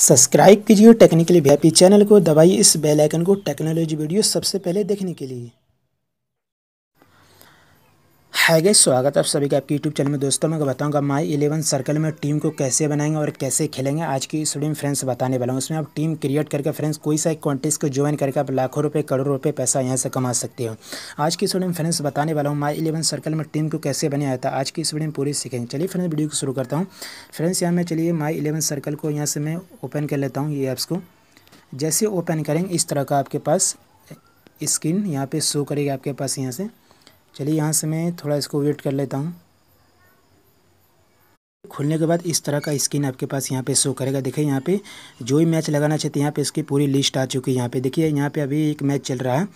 subscribe कीजिए technically V channel को दबाइए इस बेल आइकन को टेक्नोलॉजी वीडियो सबसे पहले देखने के लिए है गई स्वागत है आप सभी का आपके यूट्यूब चैनल में दोस्तों मैं बताऊंगा माई इलेवन सर्कल में टीम को कैसे बनाएंगे और कैसे खेलेंगे आज की इस वीडियो में फ्रेंड्स बताने वाला हूँ उसमें आप टीम क्रिएट करके फ्रेंड्स कोई सा एक कॉन्टेस्ट को ज्वाइन करके आप लाखों रुपये करोड़ों रुपये पैसा यहाँ से कमा सकते हो आज की इस वीडियो में फ्रेंड्स बताने वाला हूँ माई इलेवन सर्कल में टीम को कैसे बनाया था आज की इस वीडियो में पूरी सीखेंगे चलिए फ्रेंड्स वीडियो को शुरू करता हूँ फ्रेंड्स यहाँ मैं चलिए माई इलेवन सर्कल को यहाँ से मैं ओपन कर लेता हूँ ये ऐप्स को जैसे ओपन करेंगे इस तरह का आपके पास स्क्रीन यहाँ पर शो करेगा आपके पास यहाँ से चलिए यहाँ से मैं थोड़ा इसको वेट कर लेता हूँ खुलने के बाद इस तरह का स्क्रीन आपके पास यहाँ पे शो करेगा देखिए यहाँ पे जो भी मैच लगाना चाहते हैं यहाँ पे इसकी पूरी लिस्ट आ चुकी है यहाँ पे देखिए यहाँ पे अभी एक मैच चल रहा है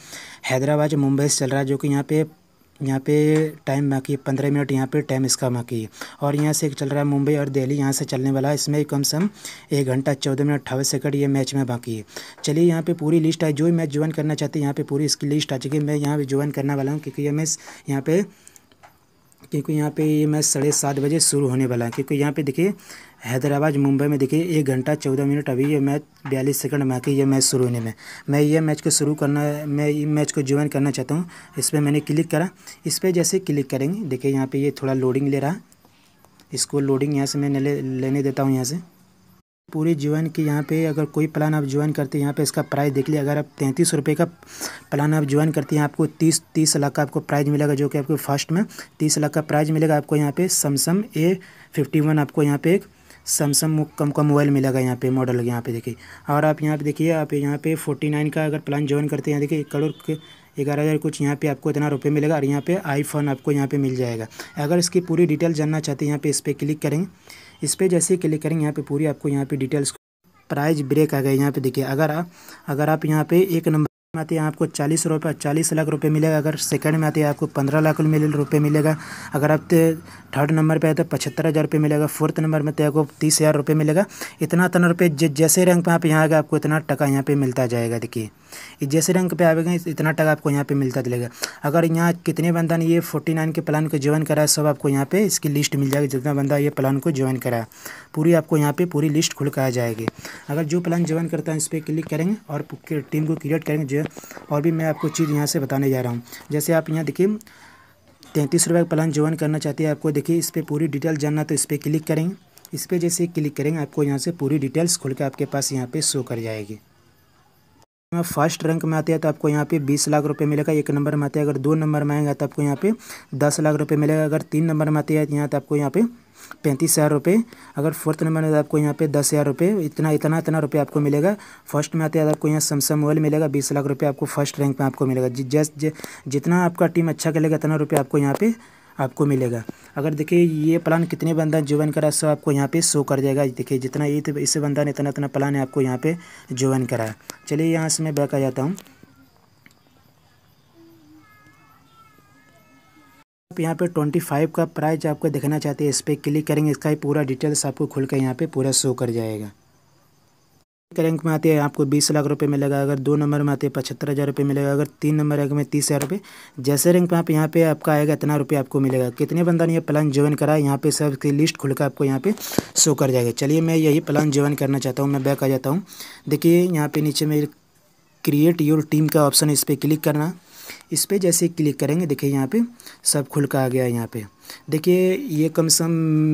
हैदराबाद मुंबई से चल रहा है जो कि यहाँ पे यहाँ पे टाइम बाकी है पंद्रह मिनट यहाँ पे टाइम इसका बाकी है और यहाँ से एक चल रहा है मुंबई और दिल्ली यहाँ से चलने वाला है इसमें कम से कम एक घंटा चौदह मिनट अट्ठावन सेकंड ये मैच में बाकी है चलिए यहाँ पे पूरी लिस्ट है जो भी मैच ज्वाइन करना चाहते हैं यहाँ पे पूरी इसकी लिस्ट आ चुकी है मैं यहाँ पर ज्वाइन करने वाला हूँ क्योंकि ये मैच यहाँ पर क्योंकि यहाँ पे ये मैच साढ़े सात बजे शुरू होने वाला है क्योंकि यहाँ पे देखिए हैदराबाद मुंबई में देखिए एक घंटा चौदह मिनट अभी ये मैच बयालीस सेकंड आके ये मैच शुरू होने में मैं ये मैच को शुरू करना मैं ये मैच को ज्वाइन करना चाहता हूँ इस पर मैंने क्लिक करा इस पर जैसे क्लिक करेंगे देखिए यहाँ पे ये थोड़ा लोडिंग ले रहा इसको लोडिंग यहाँ से मैं ले, लेने देता हूँ यहाँ से पूरी ज्वाइन की यहाँ पे अगर कोई प्लान आप ज्वाइन करते हैं यहाँ पे इसका प्राइस देख लिया अगर आप तैंतीस रुपये का प्लान आप ज्वाइन करते हैं आपको तीस तीस लाख का आपको प्राइज मिलेगा जो कि आपको फर्स्ट में तीस लाख का प्राइज मिलेगा आपको यहाँ पे समसम ए फिफ्टी वन आपको यहाँ पे एक सैमसंग कम का मोबाइल मिलेगा यहाँ पे मॉडल यहाँ पे देखिए और आप यहाँ पे देखिए आप यहाँ पे फोर्टी नाइन का अगर प्लान ज्वाइन करते हैं देखिए एक करोड़ के ग्यारह हज़ार कुछ यहाँ पे आपको इतना रुपये मिलेगा और यहाँ पे आईफोन आपको यहाँ पे मिल जाएगा अगर इसकी पूरी डिटेल जानना चाहते हैं यहाँ पे इस पर क्लिक करेंगे इस पर जैसे ही क्लिक करेंगे यहाँ पर पूरी आपको यहाँ पर डिटेल्स प्राइज ब्रेक आ गए यहाँ पे देखिए अगर आप अगर आप यहाँ पर एक नंबर में आती है आपको चालीस रुपये चालीस लाख रुपए मिलेगा अगर सेकंड में आती है आपको पंद्रह लाख रुपए रुपये मिलेगा अगर आप थर्ड नंबर पे आए तो पचहत्तर हज़ार रुपये मिलेगा फोर्थ नंबर में तो आपको तीस हज़ार रुपये मिलेगा इतना इतना रुपये जैसे रैंक पे आप यहाँ आएगा आपको इतना टका यहाँ पे मिलता जाएगा देखिए जैसे रैंक पे आएगा इतना टका आपको यहाँ पे मिलता चलेगा अगर यहाँ कितने बंदा ने ये फोर्टी नाइन के प्लान को ज्वाइन करा है सब आपको यहाँ पे इसकी लिस्ट मिल जाएगी जितना बंदा ये प्लान को ज्वाइन करा है पूरी आपको यहाँ पे पूरी लिस्ट खुल कराया जाएगी अगर जो प्लान ज्वाइन करता है इस पर क्लिक करेंगे और टीम को क्रिएट करेंगे है और भी मैं आपको चीज़ यहाँ से बताने जा रहा हूँ जैसे आप यहाँ देखिए तैंतीस रुपये का प्लान ज्वाइन करना चाहते हैं आपको देखिए इस पर पूरी डिटेल जानना तो इस पर क्लिक करेंगे इस पर जैसे क्लिक करेंगे आपको यहाँ से पूरी डिटेल्स खोल के आपके पास यहाँ पे शो कर जाएगी फर्स्ट रैंक में आते हैं तो आपको यहाँ पे बीस लाख रुपए मिलेगा एक नंबर में आते हैं अगर दो नंबर में आएगा तो आपको यहाँ पे दस लाख रुपए मिलेगा अगर तीन नंबर में आते हैं तो यहाँ तो आपको यहाँ पे पैंतीस हज़ार रुपये अगर फोर्थ नंबर में आपको यहाँ पे दस हज़ार रुपये इतना इतना इतना रुपये आपको मिलेगा फर्स्ट में आते हैं आपको यहाँ सैमसंग मोबाइल मिलेगा बीस लाख रुपये आपको फर्स्ट रैंक में आपको मिलेगा जस्ट जितना आपका टीम अच्छा खेलेगा इतना रुपये आपको यहाँ पर आपको मिलेगा अगर देखिए ये प्लान कितने बंदा ज्वाइन करा सो आपको यहाँ पे शो कर जाएगा देखिए जितना ये इस बंदा ने इतना इतना प्लान है आपको यहाँ पे ज्वाइन कराया चलिए यहाँ से मैं बैक आ जाता हूँ आप यहाँ पे 25 का प्राइस आपको देखना चाहते हैं इस पर क्लिक करेंगे इसका ही पूरा डिटेल्स आपको खुल कर यहाँ पे पूरा शो कर जाएगा रैंक में आते हैं आपको बीस लाख रुपए मिलेगा अगर दो नंबर में आते हैं पचहत्तर हज़ार रुपये मिलेगा अगर तीन नंबर रैंक में तीस हज़ार रुपये जैसे रैंक में आप यहाँ पे आपका आएगा इतना रुपये आपको मिलेगा कितने बंदा ने ये प्लान ज्वाइन करा है यहाँ पे सब की लिस्ट खुलकर आपको यहाँ पे शो कर जाएगा चलिए मैं यही प्लान ज्वाइन करना चाहता हूँ मैं बैक आ जाता हूँ देखिए यहाँ पे नीचे में क्रिएट योर टीम का ऑप्शन इस पर क्लिक करना इस पर जैसे क्लिक करेंगे देखिए यहाँ पे सब खुल कर आ गया है यहाँ पे देखिए ये कम से कम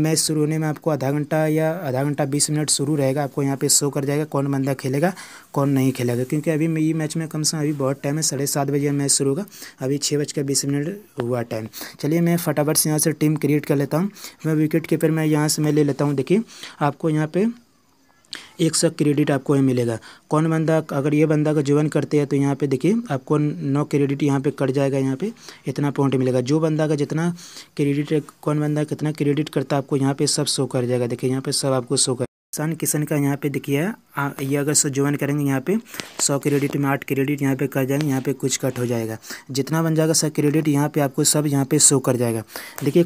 मैच शुरू होने में आपको आधा घंटा या आधा घंटा बीस मिनट शुरू रहेगा आपको यहाँ पे शो कर जाएगा कौन बंदा खेलेगा कौन नहीं खेलेगा क्योंकि अभी ये मैच में कम से कम अभी बहुत टाइम है साढ़े सात बजे मैच शुरू होगा अभी छः बज बीस मिनट हुआ टाइम चलिए मैं फटाफट से यहाँ से टीम क्रिएट कर लेता हूँ मैं विकेट कीपर मैं यहाँ से मैं ले लेता हूँ देखिए आपको यहाँ पर एक सौ क्रेडिट आपको ये मिलेगा कौन बंदा अगर ये बंदा का ज्वाइन करते हैं तो यहाँ पे देखिए आपको नौ क्रेडिट यहाँ पे कट जाएगा यहाँ पे इतना पॉइंट मिलेगा जो बंदा का जितना क्रेडिट कौन बंदा कितना क्रेडिट करता है आपको यहाँ पे सब शो कर जाएगा देखिए यहाँ पे सब आपको शो कर सन किशन का यहाँ पे देखिए ये अगर सो ज्वाइन करेंगे यहाँ पे सौ क्रेडिट में आठ क्रेडिट यहाँ पे कर जाएंगे यहाँ पे कुछ कट हो जाएगा जितना बन जाएगा सर क्रेडिट यहाँ पे आपको सब यहाँ पे शो कर जाएगा देखिए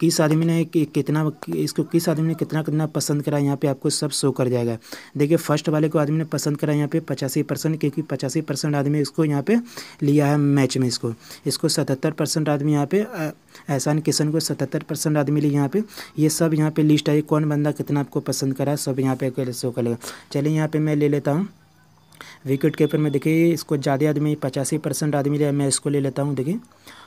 किस आदमी ने कि, कितना इसको किस आदमी ने कितना कितना पसंद करा यहाँ पे आपको सब शो कर जाएगा देखिए फर्स्ट वाले को आदमी ने पसंद करा यहाँ पे पचासी परसेंट क्योंकि पचासी परसेंट आदमी इसको यहाँ पे लिया है मैच में इसको इसको सतहत्तर परसेंट आदमी यहाँ पे एहसान किशन को सतहत्तर परसेंट आदमी लिए यहाँ पे ये सब यहाँ पे लिस्ट आई कौन बंदा कितना आपको पसंद करा सब यहाँ पे शो कर लेगा चलिए यहाँ पे मैं ले लेता हूँ विकेट कीपर में देखिए इसको ज़्यादा आदमी पचासी परसेंट आदमी लिया मैं इसको ले लेता हूँ देखिए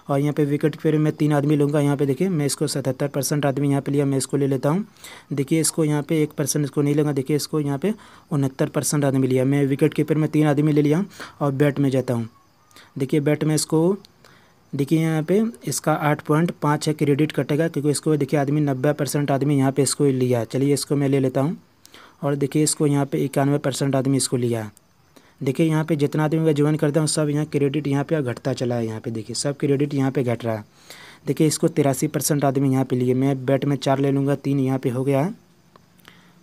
और यहाँ पे विकेट कीपर में तीन आदमी लूँगा यहाँ पे देखिए मैं इसको सतहत्तर परसेंट आदमी यहाँ पे लिया मैं इसको ले लेता हूँ देखिए इसको यहाँ पे एक परसेंट इसको नहीं लूँगा देखिए इसको यहाँ पे उनहत्तर परसेंट आदमी लिया मैं विकेट कीपर में तीन आदमी ले लिया और बैट में जाता हूँ देखिए बैट में इसको देखिए यहाँ पे इसका आठ पॉइंट पाँच है क्रेडिट कटेगा क्योंकि इसको देखिए आदमी नब्बे परसेंट आदमी यहाँ पे इसको लिया चलिए इसको मैं ले लेता हूँ और देखिए इसको यहाँ पे इक्यानवे परसेंट आदमी इसको लिया है देखिए यहाँ पे जितना आदमी का ज्वाइन करता हूँ सब यहाँ क्रेडिट यहाँ पे घटता चला है यहाँ पे देखिए सब क्रेडिट यहाँ पे घट रहा है देखिए इसको तिरासी परसेंट आदमी यहाँ पे लिए मैं बैट में चार ले लूँगा तीन यहाँ पे हो गया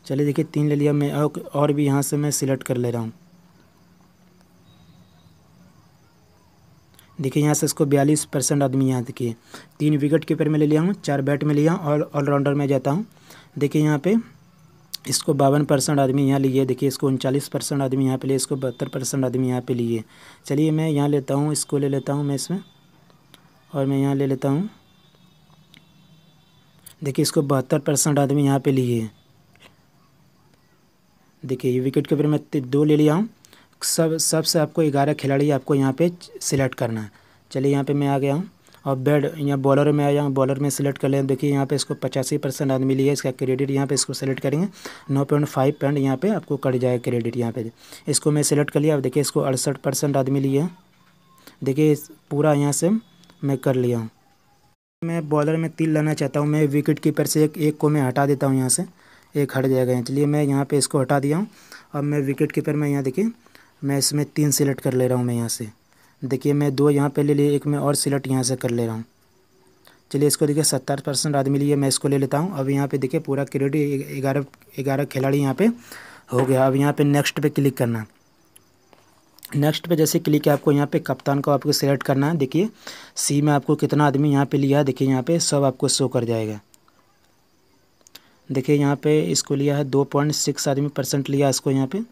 चलिए देखिए तीन ले लिया मैं और भी यहाँ से मैं सिलेक्ट कर ले रहा हूँ देखिए यहाँ से इसको बयालीस परसेंट आदमी यहाँ देखिए तीन विकेट कीपर में ले लिया हूँ चार बैट में लिया और ऑलराउंडर में जाता हूँ देखिए यहाँ पर इसको बावन परसेंट आदमी यहाँ लिए देखिए इसको उनचालीस परसेंट आदमी यहाँ पे लिए इसको बहत्तर परसेंट आदमी यहाँ पे लिए चलिए मैं यहाँ लेता हूँ इसको ले लेता हूँ मैं इसमें और मैं यहाँ ले लेता हूँ देखिए इसको बहत्तर परसेंट आदमी यहाँ पे लिए देखिए ये विकेट कीपर मैं दो ले लिया हूँ सब सबसे आपको ग्यारह खिलाड़ी आपको यहाँ पर सिलेक्ट करना है चलिए यहाँ पर मैं आ गया हूँ और बैड यहाँ बॉलर में आया बॉलर में सेलेक्ट कर लें देखिए यहाँ पे इसको पचासी परसेंट आदमी लिया इसका क्रेडिट यहाँ पे इसको सेलेक्ट करेंगे नौ पॉइंट फाइव पॉइंट यहाँ पर आपको कट जाएगा क्रेडिट यहाँ पे इसको मैं सिलेक्ट कर लिया अब देखिए इसको अड़सठ परसेंट आदमी है देखिए पूरा यहाँ से मैं कर लिया हूँ मैं बॉलर में तीन लाना चाहता हूँ मैं विकेट कीपर से एक एक को मैं हटा देता हूँ यहाँ से एक हट जाएगा यहाँ चलिए मैं यहाँ पर इसको हटा दिया हूँ अब मैं विकेट कीपर में यहाँ देखिए मैं इसमें तीन सेलेक्ट कर ले रहा हूँ मैं यहाँ से देखिए मैं दो यहाँ पे ले लिया एक मैं और सिलेक्ट यहाँ से कर ले रहा हूँ चलिए इसको देखिए सत्तर परसेंट आदमी लिए मैं इसको ले लेता हूँ अब यहाँ पे देखिए पूरा क्रेडिट ग्यारह ग्यारह खिलाड़ी यहाँ पे हो गया अब यहाँ पे नेक्स्ट पे क्लिक करना नेक्स्ट पे जैसे क्लिक है आपको यहाँ पे कप्तान को आपको सिलेक्ट करना है देखिए सी में आपको कितना आदमी यहाँ पर लिया देखिए यहाँ पर सब आपको शो कर जाएगा देखिए यहाँ पर इसको लिया है दो पॉइंट सिक्स आदमी परसेंट लिया इसको यहाँ पर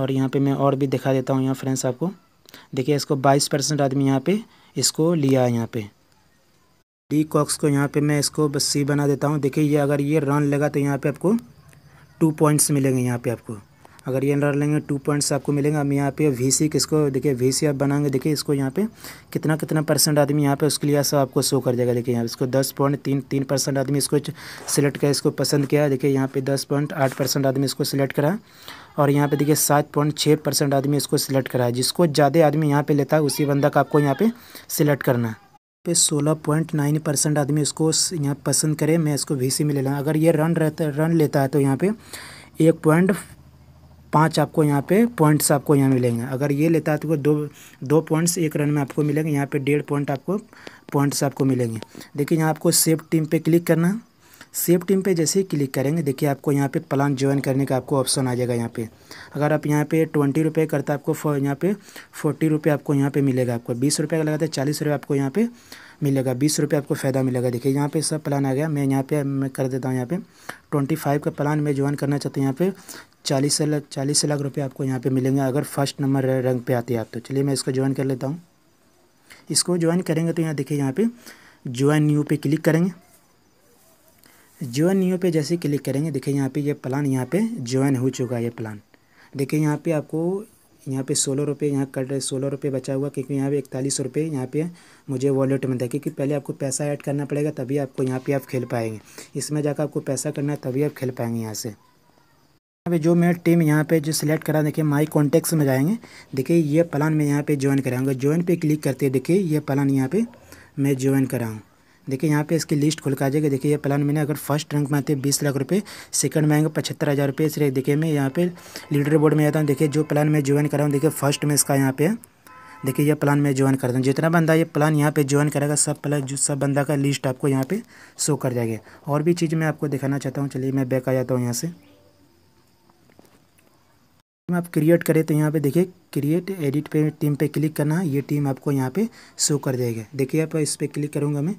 और यहाँ पर मैं और भी दिखा देता हूँ यहाँ फ्रेंड्स आपको देखिए इसको बाईस परसेंट आदमी यहाँ पे इसको लिया है यहाँ पे डी कॉक्स को यहाँ पे मैं इसको बस सी बना देता हूँ देखिए ये अगर ये रन लगा तो यहाँ पे आपको टू पॉइंट्स मिलेंगे यहाँ पे आपको अगर ये अंडर लेंगे टू पॉइंट्स आपको मिलेंगे हम यहाँ पे वी सी किसको देखिए वी सी आप बनाएंगे देखिए इसको यहाँ पे कितना कितना परसेंट आदमी यहाँ पे उसके लिए सब आपको शो कर जाएगा देखिए यहाँ इसको दस पॉइंट तीन तीन परसेंट आदमी इसको सिलेक्ट किया इसको पसंद किया देखिए यहाँ पे दस पॉइंट आठ परसेंट आदमी इसको सिलेक्ट करा और यहाँ पे देखिए सात पॉइंट छः परसेंट आदमी इसको सिलेक्ट करा है जिसको ज़्यादा आदमी यहाँ पे लेता है उसी बंदा का आपको यहाँ पे सिलेक्ट करना है पे सोलह पॉइंट नाइन परसेंट आदमी इसको यहाँ पसंद करे मैं इसको वी में ले लूँ अगर ये रन रहता रन लेता है तो यहाँ पे एक पॉइंट पाँच आपको यहाँ पे पॉइंट्स आपको यहाँ मिलेंगे अगर ये लेता है तो दो दो पॉइंट्स एक रन में आपको मिलेंगे यहाँ पे डेढ़ पॉइंट आपको पॉइंट्स आपको मिलेंगे देखिए यहाँ आपको सेफ टीम पे क्लिक करना है सेफ टीम पे जैसे ही क्लिक करेंगे देखिए आपको यहाँ पे प्लान ज्वाइन करने का आपको ऑप्शन आ जाएगा यहाँ पे अगर आप यहाँ पे ट्वेंटी रुपये करता आपको यहाँ पे फोर्टी रुपये आपको यहाँ पे मिलेगा आपको बीस रुपये का लगाते चालीस रुपये आपको यहाँ पे मिलेगा बीस रुपये आपको फ़ायदा मिलेगा देखिए यहाँ पे सब प्लान आ गया मैं यहाँ पे मैं कर देता हूँ यहाँ पे ट्वेंटी फाइव का प्लान मैं ज्वाइन करना चाहता हूँ यहाँ पे चालीस से लाख चालीस लाख रुपये आपको यहाँ पे मिलेंगे अगर फर्स्ट नंबर रैंक पे आते हैं आप तो चलिए मैं इसको ज्वाइन कर लेता हूँ इसको ज्वाइन करेंगे तो यहाँ देखिए यहाँ पर ज्वाइन न्यू पे क्लिक करेंगे ज्वाइन न्यू पे जैसे क्लिक करेंगे देखिए यहाँ पर ये प्लान यहाँ पर ज्वाइन हो चुका है ये प्लान देखिए यहाँ पर आपको यहाँ पे सोलह रुपये यहाँ कट रहे सोलह रुपये बचा हुआ क्योंकि यहाँ पे इकतालीस रुपये यहाँ पे मुझे वॉलेट में था क्योंकि पहले आपको पैसा ऐड करना पड़ेगा तभी आपको यहाँ पे आप खेल पाएंगे इसमें जाकर आपको पैसा करना है तभी आप खेल पाएंगे यहाँ से यहाँ पे जो मैं टीम यहाँ पे जो सिलेक्ट करा देखिए माई कॉन्टेक्स में जाएंगे देखिए ये प्लान मैं यहाँ पर ज्वाइन कराऊँगा ज्वाइन पर क्लिक करते देखिए ये प्लान यहाँ पर मैं ज्वाइन कराऊँ देखिए यहाँ पे इसकी लिस्ट खुल के आ जाएगी देखिए ये प्लान मैंने अगर फर्स्ट रैंक में आते हैं बीस लाख रुपये सेकंड में आएंगे पचहत्तर हज़ार रुपये इसलिए देखिए मैं यहाँ पे लीडर बोर्ड में आता हूँ देखिए जो प्लान मैं ज्वाइन कर रहा हूँ देखिए फर्स्ट में इसका यहाँ पे देखिए यह प्लान मैं ज्वाइन कर दूँ जितना बंदा ये प्लान यहाँ पर ज्वाइन करेगा सब प्लान जो सब बंदा का लिस्ट आपको यहाँ पे शो कर जाएगा और भी चीज़ मैं आपको दिखाना चाहता हूँ चलिए मैं बैक आ जाता हूँ यहाँ से टीम आप क्रिएट करें तो यहाँ पे देखिए क्रिएट एडिट पे टीम पे क्लिक करना है ये टीम आपको यहाँ पे शो कर देगा देखिए आप इस पर क्लिक करूँगा मैं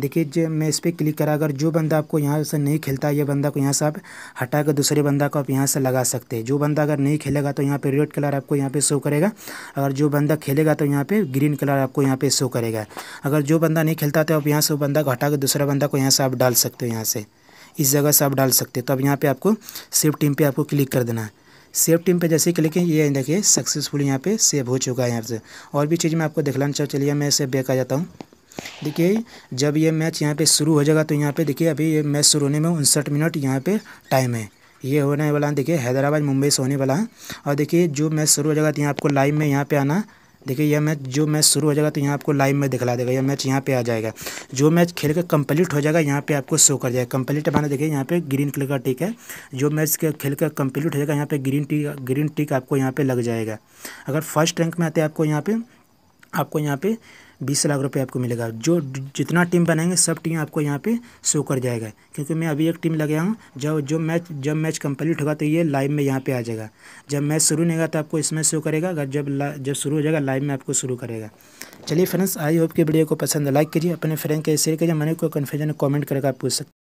देखिए जो मैं इस पर क्लिक करा अगर जो बंदा आपको यहाँ से नहीं खेलता ये बंदा को यहाँ से आप हटा कर दूसरे बंदा को आप यहाँ से लगा सकते हैं जो बंदा अगर नहीं खेलेगा तो यहाँ पर रेड कलर आपको यहाँ पे शो करेगा अगर जो बंदा खेलेगा तो यहाँ पर ग्रीन कलर आपको यहाँ पर शो करेगा अगर जो बंदा नहीं खेलता तो आप यहाँ से वो बंदा को हटा कर दूसरा बंदा को यहाँ से आप डाल सकते हो यहाँ से इस जगह से आप डाल सकते हो तो अब यहाँ पर आपको सेव टीम पर आपको क्लिक कर देना है सेव टीम पे जैसे क्लिक ये देखिए सक्सेसफुल यहाँ पे सेव हो चुका है यहाँ से और भी चीज़ मैं आपको दिखलाना चाहूँ चलिए मैं इसे बैक आ जाता हूँ देखिए जब ये मैच यहाँ पे शुरू हो जाएगा तो यहाँ पे देखिए अभी ये मैच शुरू होने में उनसठ मिनट यहाँ पे टाइम है ये होने वाला है देखिए हैदराबाद मुंबई से होने वाला है और देखिए जो मैच शुरू हो जाएगा तो यहाँ आपको लाइव में यहाँ पे आना देखिए यह मैच जो मैच शुरू हो जाएगा तो यहाँ आपको लाइव में दिखला देगा यह मैच यहाँ पे आ जाएगा जो मैच खेल के कंप्लीट हो जाएगा यहाँ पे आपको शो कर जाएगा कंप्लीट माना देखिए यहाँ पे ग्रीन कलर का टिक है जो मैच के खेल के कंप्लीट हो जाएगा यहाँ पे ग्रीन टिक ग्रीन टिक आपको यहाँ पे लग जाएगा अगर फर्स्ट रैंक में आते हैं आपको यहाँ पे आपको यहाँ पे बीस लाख रुपये आपको मिलेगा जो जितना टीम बनाएंगे सब टीम आपको यहाँ पे शो कर जाएगा क्योंकि मैं अभी एक टीम लगाया हूँ जब जो मैच जब मैच कंप्लीट होगा तो ये लाइव में यहाँ पे आ जाएगा जब मैच शुरू नहीं होगा तो आपको इसमें शो करेगा अगर जब जब शुरू हो जाएगा लाइव में आपको शुरू करेगा चलिए फ्रेंड्स आई होप की वीडियो को पसंद लाइक कीजिए अपने फ्रेंड के शेयर कीजिए मैंने कोई कन्फ्यूजन कॉमेंट करके आप पूछ सकते